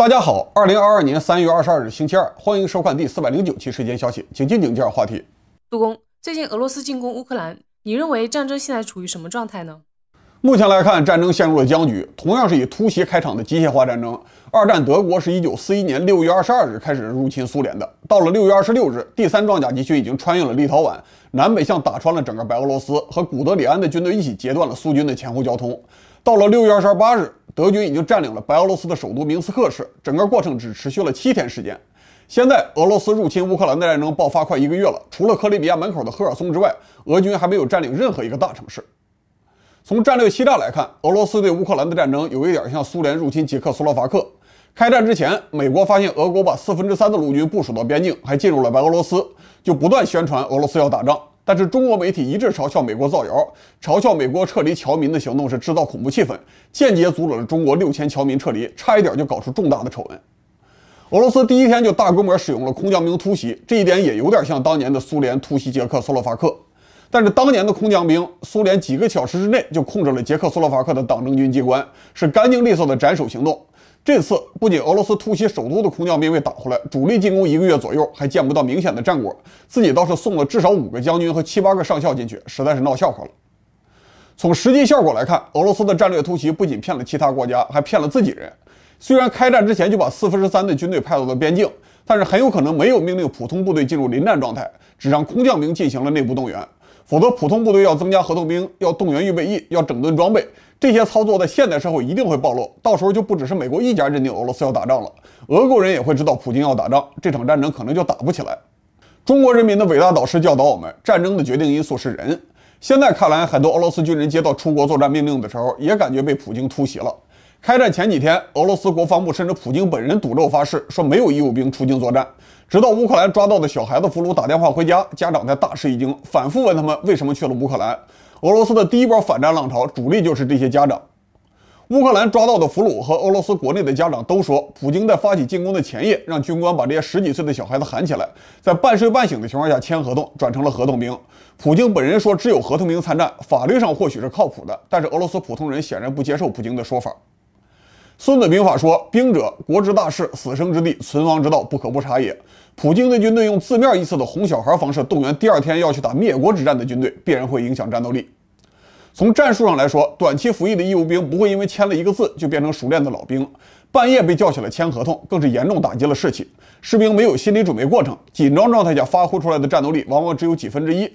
大家好，二零二二年三月二十二日星期二，欢迎收看第四百零九期《时间消息》，请进，请介绍话题。杜工，最近俄罗斯进攻乌克兰，你认为战争现在处于什么状态呢？目前来看，战争陷入了僵局。同样是以突袭开场的机械化战争，二战德国是一九四一年六月二十二日开始入侵苏联的，到了六月二十六日，第三装甲集群已经穿越了立陶宛，南北向打穿了整个白俄罗斯，和古德里安的军队一起截断了苏军的前后交通。到了六月二十八日，德军已经占领了白俄罗斯的首都明斯克市，整个过程只持续了七天时间。现在俄罗斯入侵乌克兰的战争爆发快一个月了，除了克里米亚门口的赫尔松之外，俄军还没有占领任何一个大城市。从战略欺诈来看，俄罗斯对乌克兰的战争有一点像苏联入侵捷克、斯洛伐克。开战之前，美国发现俄国把四分之三的陆军部署到边境，还进入了白俄罗斯，就不断宣传俄罗斯要打仗。但是中国媒体一致嘲笑美国造谣，嘲笑美国撤离侨民的行动是制造恐怖气氛，间接阻止了中国六千侨民撤离，差一点就搞出重大的丑闻。俄罗斯第一天就大规模使用了空降兵突袭，这一点也有点像当年的苏联突袭捷克斯洛伐克。但是当年的空降兵，苏联几个小时之内就控制了捷克斯洛伐克的党政军机关，是干净利索的斩首行动。这次不仅俄罗斯突袭首都的空降兵被打回来，主力进攻一个月左右还见不到明显的战果，自己倒是送了至少五个将军和七八个上校进去，实在是闹笑话了。从实际效果来看，俄罗斯的战略突袭不仅骗了其他国家，还骗了自己人。虽然开战之前就把四分之三的军队派到了边境，但是很有可能没有命令普通部队进入临战状态，只让空降兵进行了内部动员。否则，普通部队要增加合同兵，要动员预备役，要整顿装备，这些操作在现代社会一定会暴露。到时候就不只是美国一家认定俄罗斯要打仗了，俄国人也会知道普京要打仗，这场战争可能就打不起来。中国人民的伟大导师教导我们，战争的决定因素是人。现在看来，很多俄罗斯军人接到出国作战命令的时候，也感觉被普京突袭了。开战前几天，俄罗斯国防部甚至普京本人赌咒发誓，说没有义务兵出境作战。直到乌克兰抓到的小孩子俘虏打电话回家，家长才大吃一惊，反复问他们为什么去了乌克兰。俄罗斯的第一波反战浪潮主力就是这些家长。乌克兰抓到的俘虏和俄罗斯国内的家长都说，普京在发起进攻的前夜，让军官把这些十几岁的小孩子喊起来，在半睡半醒的情况下签合同，转成了合同兵。普京本人说只有合同兵参战，法律上或许是靠谱的，但是俄罗斯普通人显然不接受普京的说法。《孙子兵法》说：“兵者，国之大事，死生之地，存亡之道，不可不察也。”普京的军队用字面意思的哄小孩方式动员第二天要去打灭国之战的军队，必然会影响战斗力。从战术上来说，短期服役的义务兵不会因为签了一个字就变成熟练的老兵，半夜被叫起来签合同更是严重打击了士气。士兵没有心理准备过程，紧张状态下发挥出来的战斗力往往只有几分之一。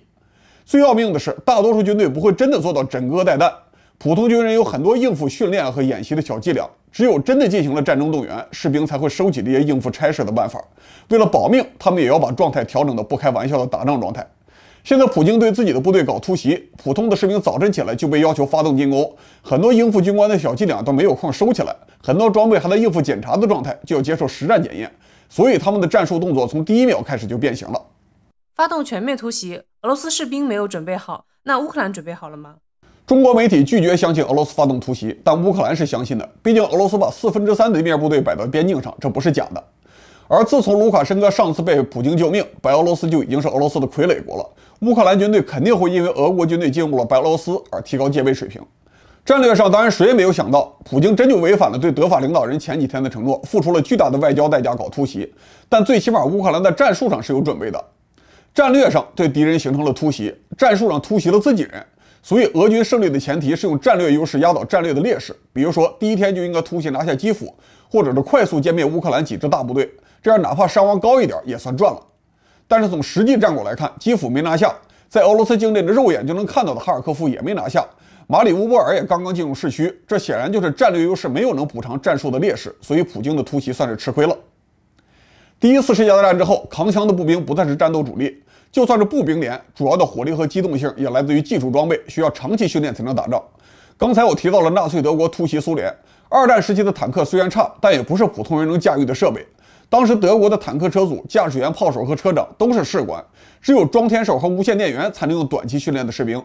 最要命的是，大多数军队不会真的做到枕戈待旦。普通军人有很多应付训练和演习的小伎俩，只有真的进行了战争动员，士兵才会收起这些应付差事的办法。为了保命，他们也要把状态调整到不开玩笑的打仗状态。现在普京对自己的部队搞突袭，普通的士兵早晨起来就被要求发动进攻，很多应付军官的小伎俩都没有空收起来，很多装备还在应付检查的状态，就要接受实战检验，所以他们的战术动作从第一秒开始就变形了。发动全面突袭，俄罗斯士兵没有准备好，那乌克兰准备好了吗？中国媒体拒绝相信俄罗斯发动突袭，但乌克兰是相信的。毕竟俄罗斯把四分之三地面部队摆到边境上，这不是假的。而自从卢卡申科上次被普京救命，白俄罗斯就已经是俄罗斯的傀儡国了。乌克兰军队肯定会因为俄国军队进入了白俄罗斯而提高戒备水平。战略上，当然谁也没有想到，普京真就违反了对德法领导人前几天的承诺，付出了巨大的外交代价搞突袭。但最起码乌克兰在战术上是有准备的，战略上对敌人形成了突袭，战术上突袭了自己人。所以，俄军胜利的前提是用战略优势压倒战略的劣势。比如说，第一天就应该突袭拿下基辅，或者是快速歼灭乌克兰几支大部队，这样哪怕伤亡高一点也算赚了。但是从实际战果来看，基辅没拿下，在俄罗斯境内的肉眼就能看到的哈尔科夫也没拿下，马里乌波尔也刚刚进入市区，这显然就是战略优势没有能补偿战术的劣势。所以，普京的突袭算是吃亏了。第一次世界大战之后，扛枪的步兵不再是战斗主力。就算是步兵连，主要的火力和机动性也来自于技术装备，需要长期训练才能打仗。刚才我提到了纳粹德国突袭苏联，二战时期的坦克虽然差，但也不是普通人能驾驭的设备。当时德国的坦克车组驾驶员、炮手和车长都是士官，只有装填手和无线电源才能用短期训练的士兵。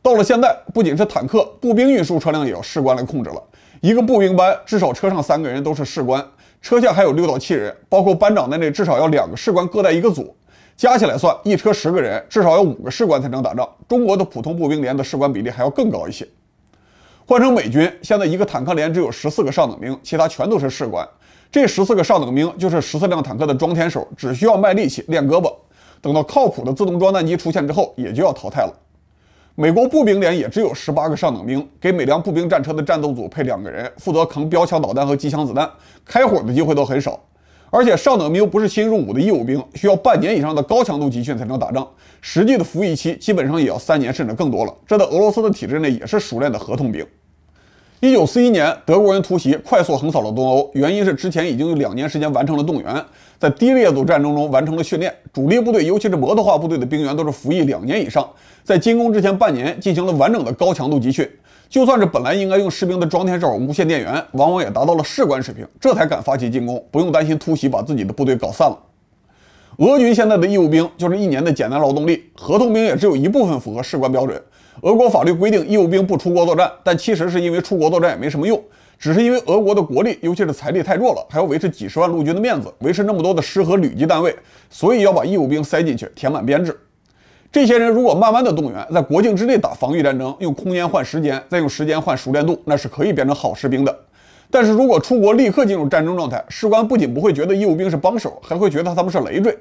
到了现在，不仅是坦克，步兵运输车辆也要士官来控制了。一个步兵班至少车上三个人都是士官，车下还有六到七人，包括班长在内，至少要两个士官各带一个组。加起来算，一车十个人，至少有五个士官才能打仗。中国的普通步兵连的士官比例还要更高一些。换成美军，现在一个坦克连只有十四个上等兵，其他全都是士官。这十四个上等兵就是十四辆坦克的装填手，只需要卖力气练胳膊。等到靠谱的自动装弹机出现之后，也就要淘汰了。美国步兵连也只有十八个上等兵，给每辆步兵战车的战斗组配两个人，负责扛标枪导弹和机枪子弹，开火的机会都很少。而且上等兵不是新入伍的义务兵，需要半年以上的高强度集训才能打仗，实际的服役期基本上也要三年甚至更多了。这在俄罗斯的体制内也是熟练的合同兵。一九四一年，德国人突袭，快速横扫了东欧，原因是之前已经有两年时间完成了动员。在低烈度战争中完成了训练，主力部队尤其是摩托化部队的兵员都是服役两年以上，在进攻之前半年进行了完整的高强度集训。就算是本来应该用士兵的装填手、无线电源，往往也达到了士官水平，这才敢发起进攻，不用担心突袭把自己的部队搞散了。俄军现在的义务兵就是一年的简单劳动力，合同兵也只有一部分符合士官标准。俄国法律规定义务兵不出国作战，但其实是因为出国作战也没什么用。只是因为俄国的国力，尤其是财力太弱了，还要维持几十万陆军的面子，维持那么多的师和旅级单位，所以要把义务兵塞进去，填满编制。这些人如果慢慢的动员，在国境之内打防御战争，用空间换时间，再用时间换熟练度，那是可以变成好士兵的。但是如果出国立刻进入战争状态，士官不仅不会觉得义务兵是帮手，还会觉得他们是累赘。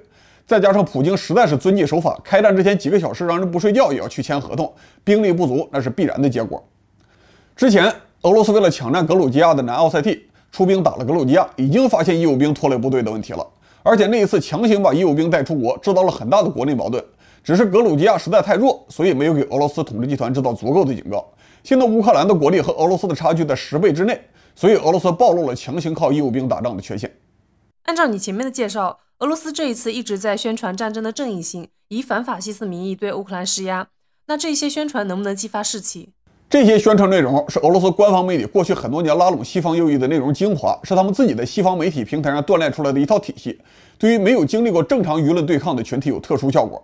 再加上普京实在是遵纪守法，开战之前几个小时让人不睡觉也要去签合同，兵力不足那是必然的结果。之前。俄罗斯为了抢占格鲁吉亚的南奥塞梯，出兵打了格鲁吉亚，已经发现义务兵拖累部队的问题了。而且那一次强行把义务兵带出国，制造了很大的国内矛盾。只是格鲁吉亚实在太弱，所以没有给俄罗斯统治集团制造足够的警告。现在乌克兰的国力和俄罗斯的差距在十倍之内，所以俄罗斯暴露了强行靠义务兵打仗的缺陷。按照你前面的介绍，俄罗斯这一次一直在宣传战争的正义性，以反法西斯名义对乌克兰施压。那这些宣传能不能激发士气？这些宣传内容是俄罗斯官方媒体过去很多年拉拢西方右翼的内容精华，是他们自己的西方媒体平台上锻炼出来的一套体系，对于没有经历过正常舆论对抗的群体有特殊效果。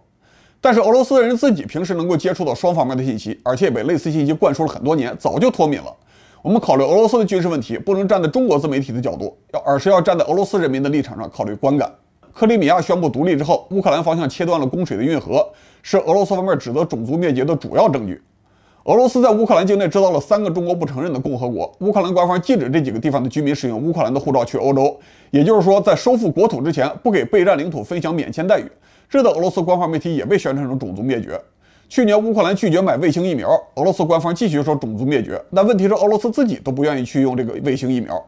但是俄罗斯人自己平时能够接触到双方面的信息，而且也被类似信息灌输了很多年，早就脱敏了。我们考虑俄罗斯的军事问题，不能站在中国自媒体的角度，要而是要站在俄罗斯人民的立场上考虑观感。克里米亚宣布独立之后，乌克兰方向切断了供水的运河，是俄罗斯方面指责种族灭绝的主要证据。俄罗斯在乌克兰境内制造了三个中国不承认的共和国，乌克兰官方禁止这几个地方的居民使用乌克兰的护照去欧洲，也就是说，在收复国土之前，不给备战领土分享免签待遇。这的俄罗斯官方媒体也被宣传成种族灭绝。去年乌克兰拒绝买卫星疫苗，俄罗斯官方继续说种族灭绝。但问题是，俄罗斯自己都不愿意去用这个卫星疫苗，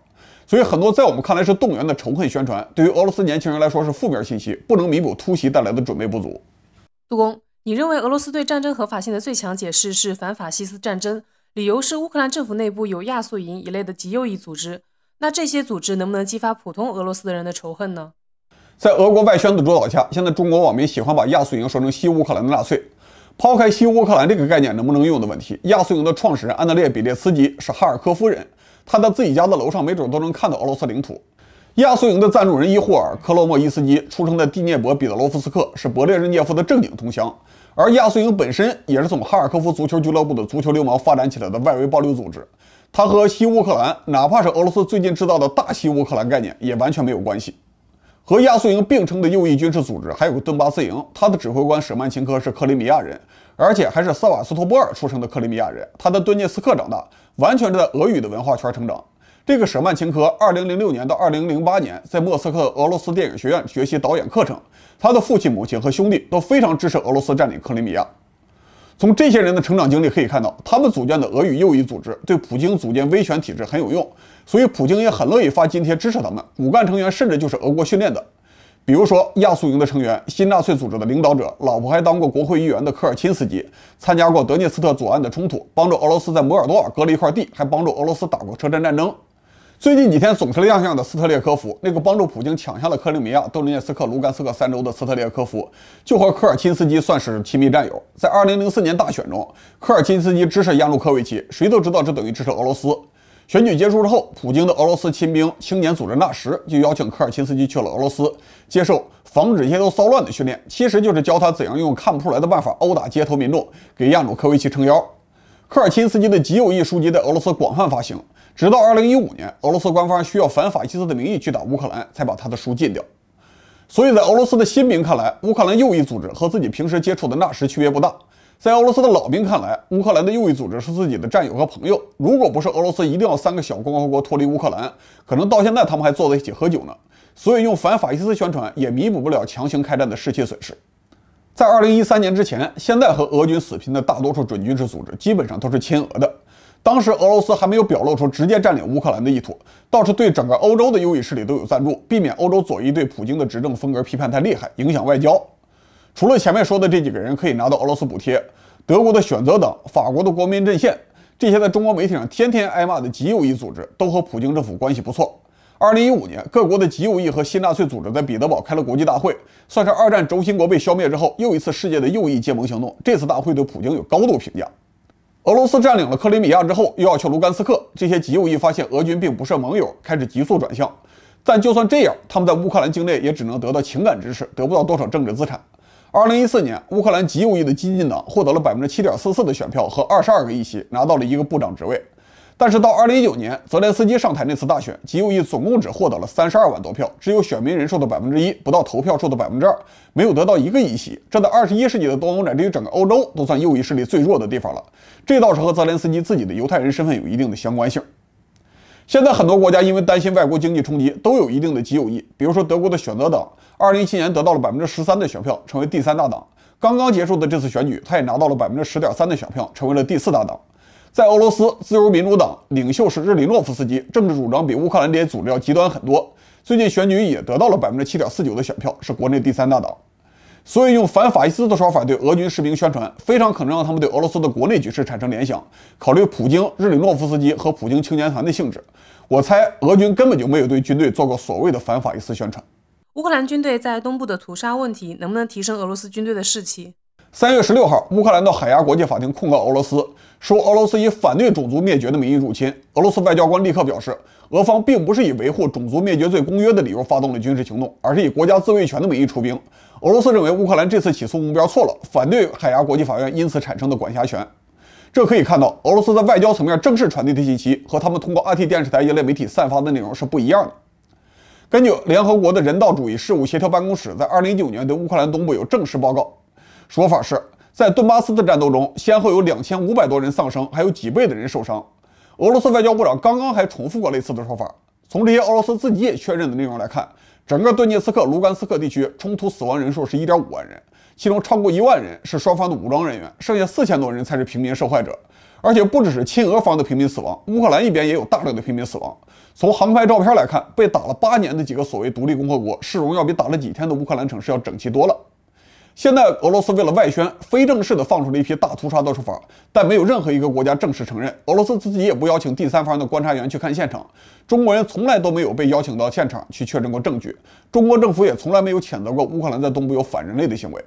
所以很多在我们看来是动员的仇恨宣传，对于俄罗斯年轻人来说是负面信息，不能弥补突袭带来的准备不足。杜工。你认为俄罗斯对战争合法性的最强解释是反法西斯战争，理由是乌克兰政府内部有亚速营一类的极右翼组织。那这些组织能不能激发普通俄罗斯人的仇恨呢？在俄国外宣的主导下，现在中国网民喜欢把亚速营说成西乌克兰的纳粹。抛开西乌克兰这个概念能不能用的问题，亚速营的创始人安德烈·比列茨基是哈尔科夫人，他在自己家的楼上没准都能看到俄罗斯领土。亚速营的赞助人伊霍尔·科洛莫伊斯基出生在第聂伯彼得罗夫斯克，是勃列日涅夫的正经同乡，而亚速营本身也是从哈尔科夫足球俱乐部的足球流氓发展起来的外围暴力组织。他和西乌克兰，哪怕是俄罗斯最近制造的大西乌克兰概念，也完全没有关系。和亚速营并称的右翼军事组织还有个顿巴斯营，他的指挥官舍曼琴科是克里米亚人，而且还是萨瓦斯托波尔出生的克里米亚人，他在顿涅斯克长大，完全是在俄语的文化圈成长。这个舍曼琴科，2006年到2008年在莫斯科俄罗斯电影学院学习导演课程。他的父亲、母亲和兄弟都非常支持俄罗斯占领克里米亚。从这些人的成长经历可以看到，他们组建的俄语右翼组织对普京组建威权体制很有用，所以普京也很乐意发津贴支持他们。骨干成员甚至就是俄国训练的，比如说亚速营的成员、新纳粹组织的领导者、老婆还当过国会议员的科尔钦斯基，参加过德涅斯特左岸的冲突，帮助俄罗斯在摩尔多瓦割了一块地，还帮助俄罗斯打过车站战争。最近几天总是亮相的斯特列科夫，那个帮助普京抢下了克里米亚、顿涅斯克、卢甘斯克三州的斯特列科夫，就和科尔钦斯基算是亲密战友。在2004年大选中，科尔钦斯基支持亚努科维奇，谁都知道这等于支持俄罗斯。选举结束之后，普京的俄罗斯亲兵青年组织纳什就邀请科尔钦斯基去了俄罗斯，接受防止街头骚乱的训练，其实就是教他怎样用看不出来的办法殴打街头民众，给亚努科维奇撑腰。科尔钦斯基的极右翼书籍在俄罗斯广泛发行。直到2015年，俄罗斯官方需要反法西斯的名义去打乌克兰，才把他的书禁掉。所以在俄罗斯的新兵看来，乌克兰右翼组织和自己平时接触的纳什区别不大；在俄罗斯的老兵看来，乌克兰的右翼组织是自己的战友和朋友。如果不是俄罗斯一定要三个小共和国脱离乌克兰，可能到现在他们还坐在一起喝酒呢。所以用反法西斯宣传也弥补不了强行开战的士气损失。在2013年之前，现在和俄军死拼的大多数准军事组织基本上都是亲俄的。当时俄罗斯还没有表露出直接占领乌克兰的意图，倒是对整个欧洲的右翼势力都有赞助，避免欧洲左翼对普京的执政风格批判太厉害，影响外交。除了前面说的这几个人可以拿到俄罗斯补贴，德国的选择党、法国的国民阵线这些在中国媒体上天天挨骂的极右翼组织，都和普京政府关系不错。二零一五年，各国的极右翼和新纳粹组织在彼得堡开了国际大会，算是二战轴心国被消灭之后又一次世界的右翼结盟行动。这次大会对普京有高度评价。俄罗斯占领了克里米亚之后，又要去卢甘斯克。这些极右翼发现俄军并不是盟友，开始急速转向。但就算这样，他们在乌克兰境内也只能得到情感支持，得不到多少政治资产。2014年，乌克兰极右翼的激进党获得了7.44%的选票和22个议席，拿到了一个部长职位。但是到二零一九年，泽连斯基上台那次大选，极右翼总共只获得了三十二万多票，只有选民人数的百分之一，不到投票数的百分之二，没有得到一个议席这在二十一世纪的多欧乃对于整个欧洲都算右翼势力最弱的地方了。这倒是和泽连斯基自己的犹太人身份有一定的相关性。现在很多国家因为担心外国经济冲击，都有一定的极右翼，比如说德国的选择党，二零一七年得到了百分之十三的选票，成为第三大党。刚刚结束的这次选举，他也拿到了百分之十点三的选票，成为了第四大党。在俄罗斯，自由民主党领袖是日里诺夫斯基，政治主张比乌克兰这些组织要极端很多。最近选举也得到了百分之七点四九的选票，是国内第三大党。所以用反法西斯的说法对俄军士兵宣传，非常可能让他们对俄罗斯的国内局势产生联想。考虑普京、日里诺夫斯基和普京青年团的性质，我猜俄军根本就没有对军队做过所谓的反法西斯宣传。乌克兰军队在东部的屠杀问题，能不能提升俄罗斯军队的士气？三月十六号，乌克兰到海牙国际法庭控告俄罗斯，说俄罗斯以反对种族灭绝的名义入侵。俄罗斯外交官立刻表示，俄方并不是以维护《种族灭绝罪公约》的理由发动了军事行动，而是以国家自卫权的名义出兵。俄罗斯认为乌克兰这次起诉目标错了，反对海牙国际法院因此产生的管辖权。这可以看到，俄罗斯在外交层面正式传递的信息和他们通过 RT 电视台一类媒体散发的内容是不一样的。根据联合国的人道主义事务协调办公室在二零一九年对乌克兰东部有正式报告。说法是在顿巴斯的战斗中，先后有两千五百多人丧生，还有几倍的人受伤。俄罗斯外交部长刚刚还重复过类似的说法。从这些俄罗斯自己也确认的内容来看，整个顿涅茨克、卢甘斯克地区冲突死亡人数是一点五万人，其中超过一万人是双方的武装人员，剩下四千多人才是平民受害者。而且不只是亲俄方的平民死亡，乌克兰一边也有大量的平民死亡。从航拍照片来看，被打了八年的几个所谓独立共和国市容要比打了几天的乌克兰城市要整齐多了。现在俄罗斯为了外宣，非正式的放出了一批大屠杀的说法，但没有任何一个国家正式承认，俄罗斯自己也不邀请第三方的观察员去看现场，中国人从来都没有被邀请到现场去确认过证据，中国政府也从来没有谴责过乌克兰在东部有反人类的行为。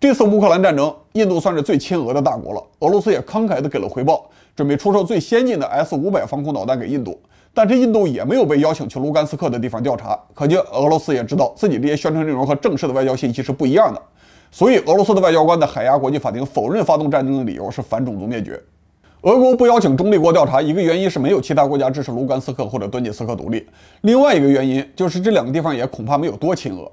这次乌克兰战争，印度算是最亲俄的大国了，俄罗斯也慷慨的给了回报，准备出售最先进的 S 五百防空导弹给印度。但是印度也没有被邀请去卢甘斯克的地方调查，可见俄罗斯也知道自己这些宣传内容和正式的外交信息是不一样的。所以俄罗斯的外交官在海牙国际法庭否认发动战争的理由是反种族灭绝。俄国不邀请中立国调查一个原因是没有其他国家支持卢甘斯克或者顿涅斯克独立，另外一个原因就是这两个地方也恐怕没有多亲俄。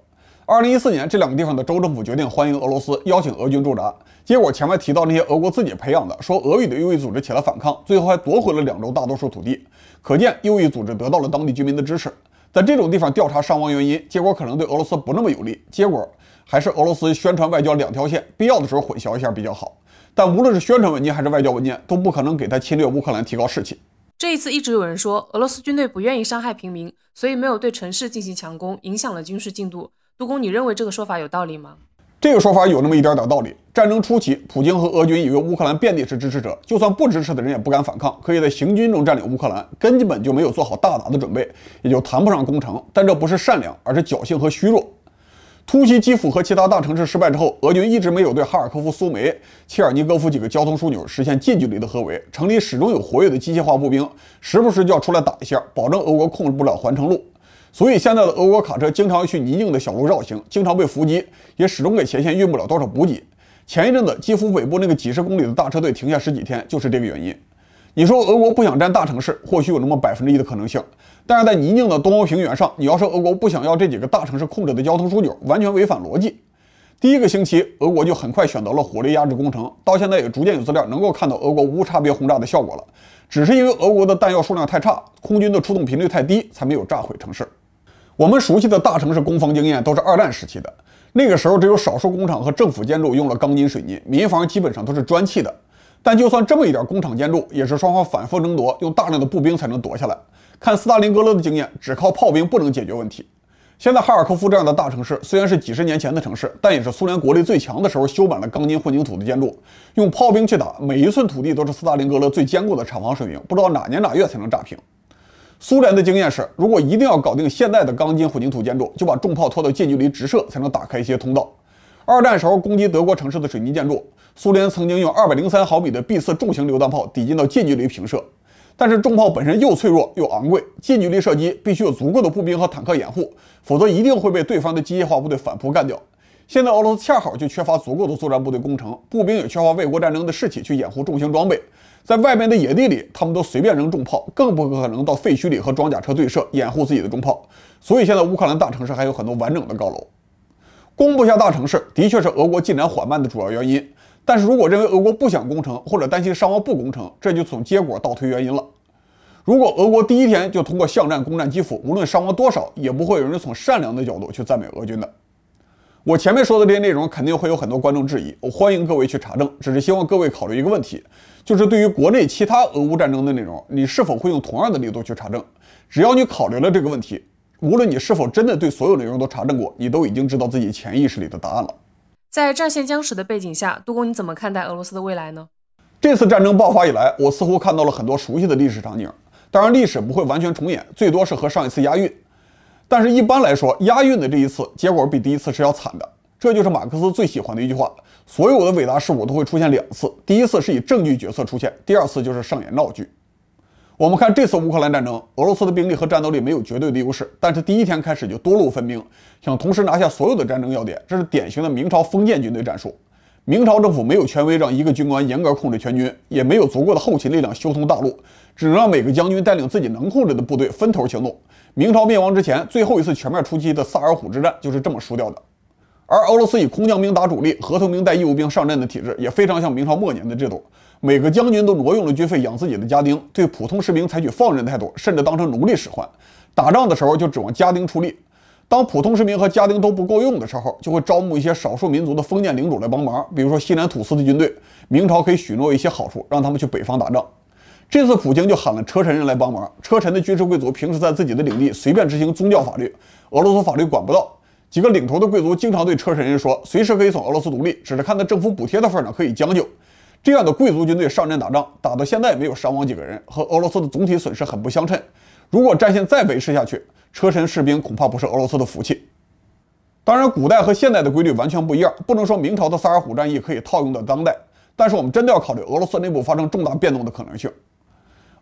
二零一四年，这两个地方的州政府决定欢迎俄罗斯，邀请俄军驻扎。结果前面提到那些俄国自己培养的说俄语的右翼组织起了反抗，最后还夺回了两州大多数土地。可见右翼组织得到了当地居民的支持。在这种地方调查伤亡原因，结果可能对俄罗斯不那么有利。结果还是俄罗斯宣传外交两条线，必要的时候混淆一下比较好。但无论是宣传文件还是外交文件，都不可能给他侵略乌克兰提高士气。这一次一直有人说俄罗斯军队不愿意伤害平民，所以没有对城市进行强攻，影响了军事进度。杜工，你认为这个说法有道理吗？这个说法有那么一点点道理。战争初期，普京和俄军以为乌克兰遍地是支持者，就算不支持的人也不敢反抗，可以在行军中占领乌克兰，根本就没有做好大打的准备，也就谈不上攻城。但这不是善良，而是侥幸和虚弱。突袭基辅和其他大城市失败之后，俄军一直没有对哈尔科夫、苏梅、切尔尼戈夫几个交通枢纽实现近距离的合围，城里始终有活跃的机械化步兵，时不时就要出来打一下，保证俄国控制不了环城路。所以现在的俄国卡车经常去泥泞的小路绕行，经常被伏击，也始终给前线运不了多少补给。前一阵子基辅北部那个几十公里的大车队停下十几天，就是这个原因。你说俄国不想占大城市，或许有那么百分之一的可能性，但是在泥泞的东欧平原上，你要说俄国不想要这几个大城市控制的交通枢纽，完全违反逻辑。第一个星期，俄国就很快选择了火力压制工程，到现在也逐渐有资料能够看到俄国无差别轰炸的效果了，只是因为俄国的弹药数量太差，空军的出动频率太低，才没有炸毁城市。我们熟悉的大城市工房经验都是二战时期的，那个时候只有少数工厂和政府建筑用了钢筋水泥，民房基本上都是砖砌的。但就算这么一点工厂建筑，也是双方反复争夺，用大量的步兵才能夺下来。看斯大林格勒的经验，只靠炮兵不能解决问题。现在哈尔科夫这样的大城市，虽然是几十年前的城市，但也是苏联国力最强的时候修满了钢筋混凝土的建筑，用炮兵去打，每一寸土地都是斯大林格勒最坚固的厂房水平，不知道哪年哪月才能炸平。苏联的经验是，如果一定要搞定现在的钢筋混凝土建筑，就把重炮拖到近距离直射才能打开一些通道。二战时候攻击德国城市的水泥建筑，苏联曾经用二百零三毫米的 B 四重型榴弹炮抵近到近距离平射，但是重炮本身又脆弱又昂贵，近距离射击必须有足够的步兵和坦克掩护，否则一定会被对方的机械化部队反扑干掉。现在俄罗斯恰好就缺乏足够的作战部队工程，步兵也缺乏卫国战争的士气去掩护重型装备。在外面的野地里，他们都随便扔重炮，更不可能到废墟里和装甲车对射，掩护自己的重炮。所以现在乌克兰大城市还有很多完整的高楼，攻不下大城市，的确是俄国进展缓慢的主要原因。但是如果认为俄国不想攻城，或者担心伤亡不攻城，这就从结果倒推原因了。如果俄国第一天就通过巷战攻占基辅，无论伤亡多少，也不会有人从善良的角度去赞美俄军的。我前面说的这些内容肯定会有很多观众质疑，我欢迎各位去查证，只是希望各位考虑一个问题。就是对于国内其他俄乌战争的内容，你是否会用同样的力度去查证？只要你考虑了这个问题，无论你是否真的对所有内容都查证过，你都已经知道自己潜意识里的答案了。在战线僵持的背景下，杜工你怎么看待俄罗斯的未来呢？这次战争爆发以来，我似乎看到了很多熟悉的历史场景。当然，历史不会完全重演，最多是和上一次押韵。但是，一般来说，押韵的这一次结果比第一次是要惨的。这就是马克思最喜欢的一句话：所有的伟大事物都会出现两次，第一次是以证据角色出现，第二次就是上演闹剧。我们看这次乌克兰战争，俄罗斯的兵力和战斗力没有绝对的优势，但是第一天开始就多路分兵，想同时拿下所有的战争要点，这是典型的明朝封建军队战术。明朝政府没有权威让一个军官严格控制全军，也没有足够的后勤力量修通大路，只能让每个将军带领自己能控制的部队分头行动。明朝灭亡之前最后一次全面出击的萨尔浒之战就是这么输掉的。而俄罗斯以空降兵打主力、合同兵带义务兵上阵的体制，也非常像明朝末年的制度。每个将军都挪用了军费养自己的家丁，对普通士兵采取放任态度，甚至当成奴隶使唤。打仗的时候就指望家丁出力。当普通士兵和家丁都不够用的时候，就会招募一些少数民族的封建领主来帮忙，比如说西南土司的军队。明朝可以许诺一些好处，让他们去北方打仗。这次普京就喊了车臣人来帮忙。车臣的军事贵族平时在自己的领地随便执行宗教法律，俄罗斯法律管不到。几个领头的贵族经常对车臣人说：“随时可以从俄罗斯独立，只是看在政府补贴的份上可以将就。”这样的贵族军队上阵打仗，打到现在没有伤亡几个人，和俄罗斯的总体损失很不相称。如果战线再维持下去，车臣士兵恐怕不是俄罗斯的福气。当然，古代和现代的规律完全不一样，不能说明朝的萨尔浒战役可以套用到当代。但是，我们真的要考虑俄罗斯内部发生重大变动的可能性。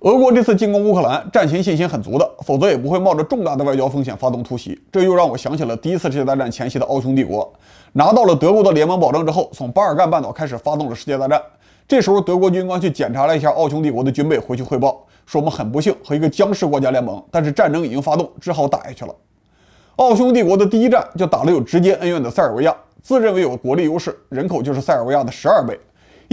俄国这次进攻乌克兰，战前信心很足的，否则也不会冒着重大的外交风险发动突袭。这又让我想起了第一次世界大战前夕的奥匈帝国，拿到了德国的联盟保证之后，从巴尔干半岛开始发动了世界大战。这时候德国军官去检查了一下奥匈帝国的军备，回去汇报说我们很不幸和一个僵尸国家联盟，但是战争已经发动，只好打下去了。奥匈帝国的第一战就打了有直接恩怨的塞尔维亚，自认为有国力优势，人口就是塞尔维亚的十二倍。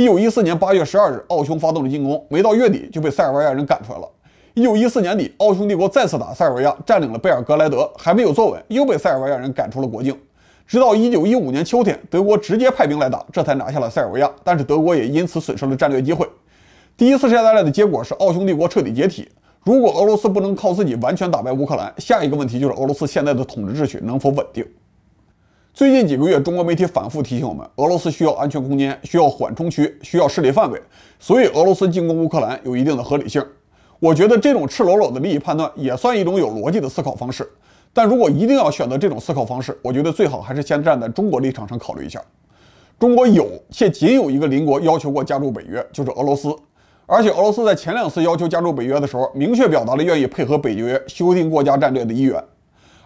一九一四年八月十二日，奥匈发动了进攻，没到月底就被塞尔维亚人赶出来了。一九一四年底，奥匈帝国再次打塞尔维亚，占领了贝尔格莱德，还没有坐稳，又被塞尔维亚人赶出了国境。直到一九一五年秋天，德国直接派兵来打，这才拿下了塞尔维亚。但是德国也因此损失了战略机会。第一次世界大战的结果是奥匈帝国彻底解体。如果俄罗斯不能靠自己完全打败乌克兰，下一个问题就是俄罗斯现在的统治秩序能否稳定。最近几个月，中国媒体反复提醒我们，俄罗斯需要安全空间，需要缓冲区，需要势力范围，所以俄罗斯进攻乌克兰有一定的合理性。我觉得这种赤裸裸的利益判断也算一种有逻辑的思考方式。但如果一定要选择这种思考方式，我觉得最好还是先站在中国立场上考虑一下。中国有且仅有一个邻国要求过加入北约，就是俄罗斯。而且俄罗斯在前两次要求加入北约的时候，明确表达了愿意配合北约修订国家战略的意愿。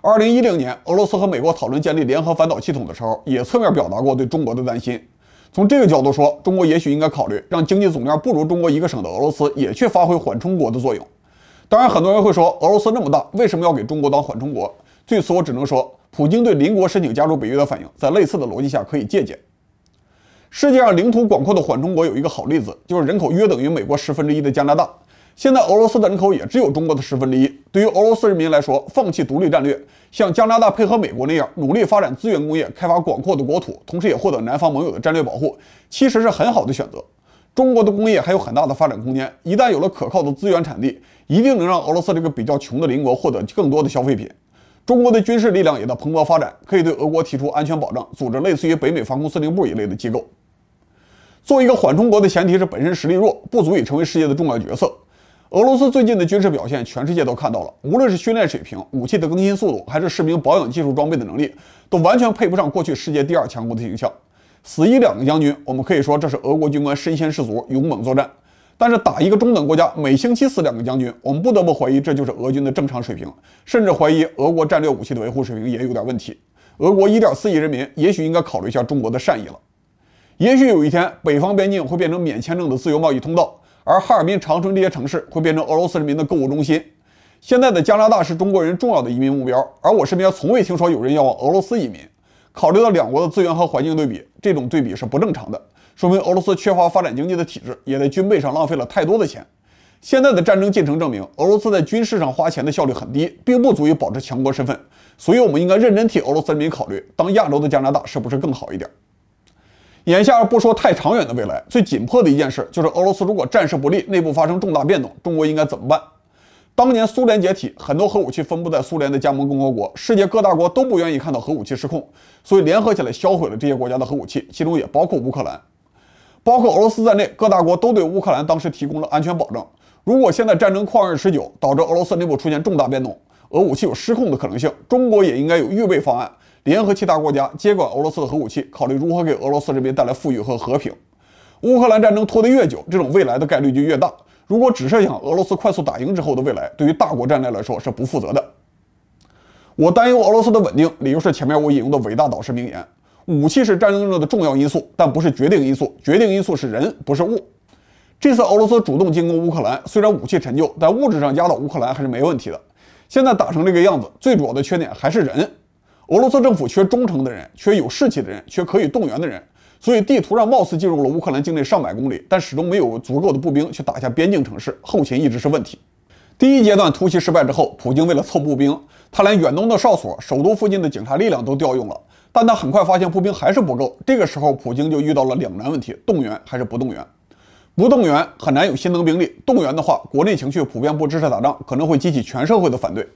二零一零年，俄罗斯和美国讨论建立联合反导系统的时候，也侧面表达过对中国的担心。从这个角度说，中国也许应该考虑让经济总量不如中国一个省的俄罗斯也去发挥缓冲国的作用。当然，很多人会说，俄罗斯那么大，为什么要给中国当缓冲国？对此，我只能说，普京对邻国申请加入北约的反应，在类似的逻辑下可以借鉴。世界上领土广阔的缓冲国有一个好例子，就是人口约等于美国十分之一的加拿大。现在俄罗斯的人口也只有中国的十分之一。对于俄罗斯人民来说，放弃独立战略，像加拿大配合美国那样，努力发展资源工业，开发广阔的国土，同时也获得南方盟友的战略保护，其实是很好的选择。中国的工业还有很大的发展空间，一旦有了可靠的资源产地，一定能让俄罗斯这个比较穷的邻国获得更多的消费品。中国的军事力量也在蓬勃发展，可以对俄国提出安全保障，组织类似于北美防空司令部一类的机构。做一个缓冲国的前提是本身实力弱，不足以成为世界的重要角色。俄罗斯最近的军事表现，全世界都看到了。无论是训练水平、武器的更新速度，还是士兵保养技术装备的能力，都完全配不上过去世界第二强国的形象。死一两个将军，我们可以说这是俄国军官身先士卒、勇猛作战；但是打一个中等国家，每星期死两个将军，我们不得不怀疑这就是俄军的正常水平，甚至怀疑俄国战略武器的维护水平也有点问题。俄国一点四亿人民，也许应该考虑一下中国的善意了。也许有一天，北方边境会变成免签证的自由贸易通道。而哈尔滨、长春这些城市会变成俄罗斯人民的购物中心。现在的加拿大是中国人重要的移民目标，而我身边从未听说有人要往俄罗斯移民。考虑到两国的资源和环境对比，这种对比是不正常的，说明俄罗斯缺乏发展经济的体制，也在军备上浪费了太多的钱。现在的战争进程证明，俄罗斯在军事上花钱的效率很低，并不足以保持强国身份。所以，我们应该认真替俄罗斯人民考虑，当亚洲的加拿大是不是更好一点？眼下不说太长远的未来，最紧迫的一件事就是俄罗斯如果战事不利，内部发生重大变动，中国应该怎么办？当年苏联解体，很多核武器分布在苏联的加盟共和国，世界各大国都不愿意看到核武器失控，所以联合起来销毁了这些国家的核武器，其中也包括乌克兰，包括俄罗斯在内，各大国都对乌克兰当时提供了安全保障。如果现在战争旷日持久，导致俄罗斯内部出现重大变动，俄武器有失控的可能性，中国也应该有预备方案。联合其他国家接管俄罗斯的核武器，考虑如何给俄罗斯这边带来富裕和和平。乌克兰战争拖得越久，这种未来的概率就越大。如果只设想俄罗斯快速打赢之后的未来，对于大国战略来说是不负责的。我担忧俄罗斯的稳定，理由是前面我引用的伟大导师名言：武器是战争中的重要因素，但不是决定因素。决定因素是人，不是物。这次俄罗斯主动进攻乌克兰，虽然武器陈旧，但物质上压倒乌克兰还是没问题的。现在打成这个样子，最主要的缺点还是人。俄罗斯政府缺忠诚的人，缺有士气的人，缺可以动员的人，所以地图上貌似进入了乌克兰境内上百公里，但始终没有足够的步兵去打下边境城市，后勤一直是问题。第一阶段突袭失败之后，普京为了凑步兵，他连远东的哨所、首都附近的警察力量都调用了，但他很快发现步兵还是不够。这个时候，普京就遇到了两难问题：动员还是不动员？不动员很难有新增兵力，动员的话，国内情绪普遍不支持打仗，可能会激起全社会的反对。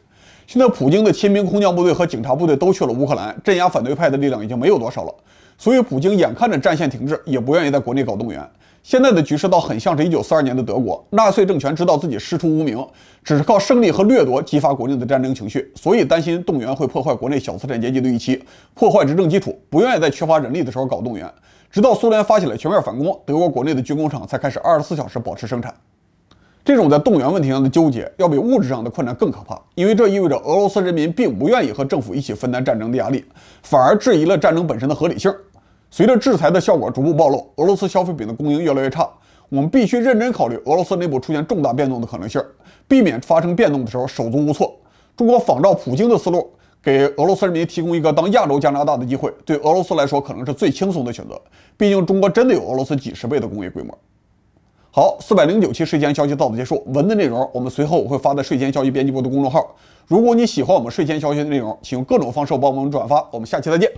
现在，普京的亲兵、空降部队和警察部队都去了乌克兰，镇压反对派的力量已经没有多少了。所以，普京眼看着战线停滞，也不愿意在国内搞动员。现在的局势倒很像是一九四二年的德国纳粹政权，知道自己师出无名，只是靠胜利和掠夺激发国内的战争情绪，所以担心动员会破坏国内小资产阶级的预期，破坏执政基础，不愿意在缺乏人力的时候搞动员。直到苏联发起了全面反攻，德国国内的军工厂才开始二十四小时保持生产。这种在动员问题上的纠结，要比物质上的困难更可怕，因为这意味着俄罗斯人民并不愿意和政府一起分担战争的压力，反而质疑了战争本身的合理性。随着制裁的效果逐步暴露，俄罗斯消费品的供应越来越差，我们必须认真考虑俄罗斯内部出现重大变动的可能性，避免发生变动的时候手足无措。中国仿照普京的思路，给俄罗斯人民提供一个当亚洲加拿大的机会，对俄罗斯来说可能是最轻松的选择。毕竟，中国真的有俄罗斯几十倍的工业规模。好，四百零九期睡前消息到此结束。文的内容我们随后我会发在睡前消息编辑部的公众号。如果你喜欢我们睡前消息的内容，请用各种方式帮我们转发。我们下期再见。